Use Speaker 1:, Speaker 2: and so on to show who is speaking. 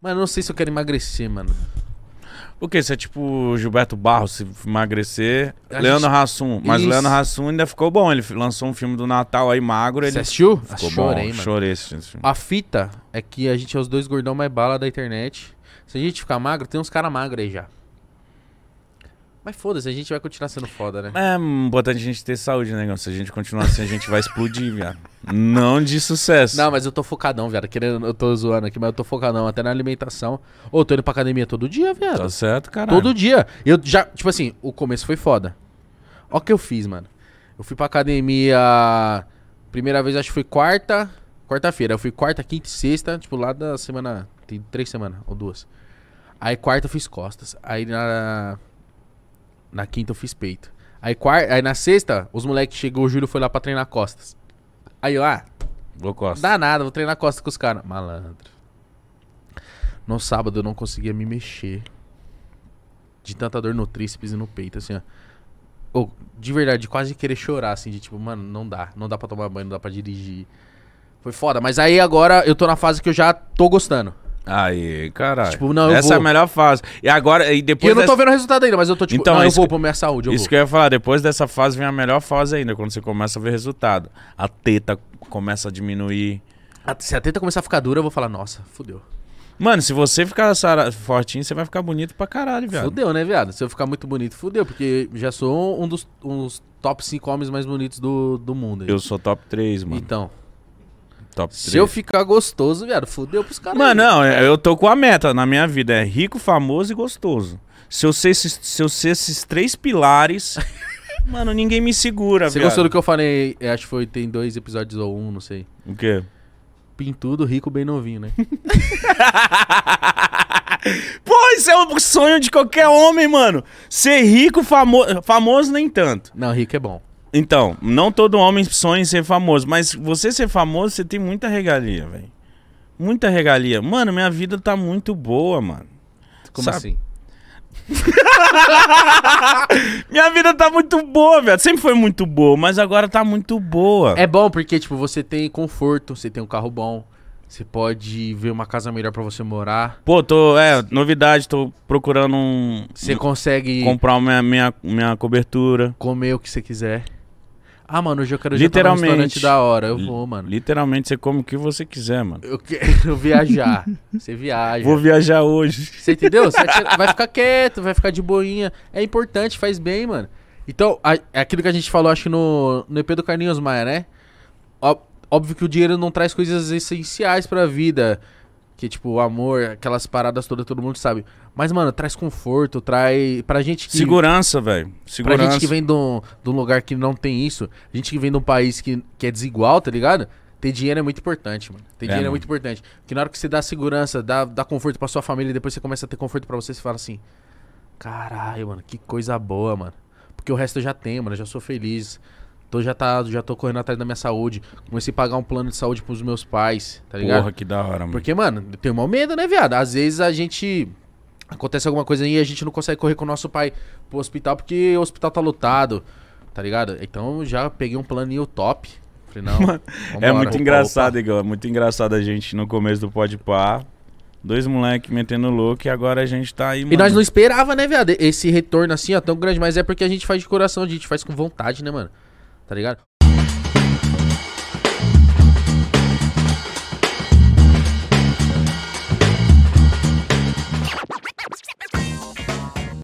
Speaker 1: Mano, não sei se eu quero emagrecer, mano. O que? Você é tipo Gilberto Barros, se emagrecer. A Leandro gente... Hassum. Mas Isso. Leandro Hassum ainda ficou bom. Ele lançou um filme do Natal aí magro. Ele... Você assistiu? Ficou ah, chorei, bom. mano. Chorei esse filme.
Speaker 2: A fita é que a gente é os dois gordão mais bala da internet. Se a gente ficar magro, tem uns caras magros aí já. Mas foda-se, a gente vai continuar sendo foda, né?
Speaker 1: É importante a gente ter saúde, né, Se a gente continuar assim, a gente vai explodir, viado.
Speaker 2: Não de sucesso. Não, mas eu tô focadão, viado. Querendo, eu tô zoando aqui, mas eu tô focadão até na alimentação. Ô, tô indo pra academia todo dia, viado. Tá certo, caralho. Todo dia. Eu já, tipo assim, o começo foi foda. Ó o que eu fiz, mano. Eu fui pra academia. Primeira vez, acho que foi quarta. Quarta-feira. Eu fui quarta, quinta e sexta, tipo, lá da semana. Tem três semanas ou duas. Aí quarta eu fiz costas. Aí na na quinta eu fiz peito. Aí, quarta, aí na sexta, os moleques chegou, o Júlio foi lá pra treinar costas. Aí eu, ah, vou costas. dá nada, vou treinar costas com os caras. Malandro. No sábado eu não conseguia me mexer. De tanta dor no tríceps e no peito, assim, ó. Oh, de verdade, de quase querer chorar, assim, de tipo, mano, não dá. Não dá pra tomar banho, não dá pra dirigir. Foi foda. Mas aí agora eu tô na fase que eu já tô gostando. Aí, caralho. Tipo, não, eu Essa vou. é a melhor
Speaker 1: fase. E agora, e depois. E eu não tô dessa... vendo o resultado ainda, mas eu tô tipo, então, não, eu vou que... pra minha saúde. isso vou. que eu ia falar, depois dessa fase vem a melhor fase ainda, quando você começa a ver resultado. A teta começa a diminuir.
Speaker 2: A, se a teta começar a ficar dura, eu vou falar, nossa, fudeu. Mano, se você ficar fortinho, você vai ficar bonito pra caralho, viado. Fudeu, né, viado? Se eu ficar muito bonito, fudeu, porque já sou um dos, top 5 homens mais bonitos do, do mundo. Aí. Eu
Speaker 1: sou top 3, mano. Então. Top 3. Se eu
Speaker 2: ficar gostoso, viado, fudeu pros caras.
Speaker 1: Mano, não, eu tô com a meta na minha vida. É rico, famoso e gostoso. Se eu ser esses, se eu ser esses três
Speaker 2: pilares,
Speaker 1: mano, ninguém me segura, Você viado. gostou do que eu
Speaker 2: falei? Eu acho que foi, tem dois episódios ou um, não sei. O quê? Pintudo, rico, bem novinho, né?
Speaker 1: Pô, isso é o sonho de qualquer homem, mano. Ser rico, famo... famoso nem tanto. Não, rico é bom. Então, não todo homem sonha em ser famoso, mas você ser famoso, você tem muita regalia, velho. Muita regalia. Mano, minha vida tá muito boa, mano. Como Sabe?
Speaker 2: assim? minha vida tá muito boa, velho. Sempre foi muito boa, mas agora tá muito boa. É bom porque, tipo, você tem conforto, você tem um carro bom. Você pode ver uma casa melhor para você morar.
Speaker 1: Pô, tô. É, novidade, tô procurando um. Você consegue. Comprar minha, minha, minha cobertura. Comer o que você quiser.
Speaker 2: Ah, mano, hoje eu quero literalmente, jantar num restaurante da hora.
Speaker 1: Eu vou, mano. Literalmente, você come o que você quiser, mano. Eu quero viajar.
Speaker 2: você viaja. Vou viajar hoje. Você entendeu? Você vai ficar quieto, vai ficar de boinha. É importante, faz bem, mano. Então, é aquilo que a gente falou, acho no, no EP do Carlinhos Maia, né? óbvio que o dinheiro não traz coisas essenciais pra vida. Que, tipo, o amor, aquelas paradas todas, todo mundo sabe. Mas, mano, traz conforto, traz. Pra gente que. Segurança, velho. Segurança. Pra gente que vem de um, lugar que não tem isso, a gente que vem de um país que, que é desigual, tá ligado? Ter dinheiro é muito importante, mano. Ter é, dinheiro é mano. é muito importante. Porque na hora que você dá segurança, dá, dá conforto pra sua família, depois você começa a ter conforto pra você, você fala assim: caralho, mano, que coisa boa, mano. Porque o resto eu já tenho, mano, eu já sou feliz. Então já, tá, já tô correndo atrás da minha saúde. Comecei a pagar um plano de saúde pros meus pais, tá ligado? Porra, que da hora, mano. Porque, mano, eu tenho mal medo, né, viado? Às vezes a gente. Acontece alguma coisa e a gente não consegue correr com o nosso pai pro hospital porque o hospital tá lotado, tá ligado? Então já peguei um planinho top. Falei, não. é muito engraçado,
Speaker 1: Igor. É muito engraçado a gente no começo do Pode Par. Dois moleques metendo louco e agora a gente tá aí, mano. E nós não
Speaker 2: esperava, né, viado? Esse retorno assim, ó, tão grande, mas é porque a gente faz de coração, a gente faz com vontade, né, mano? Tá ligado?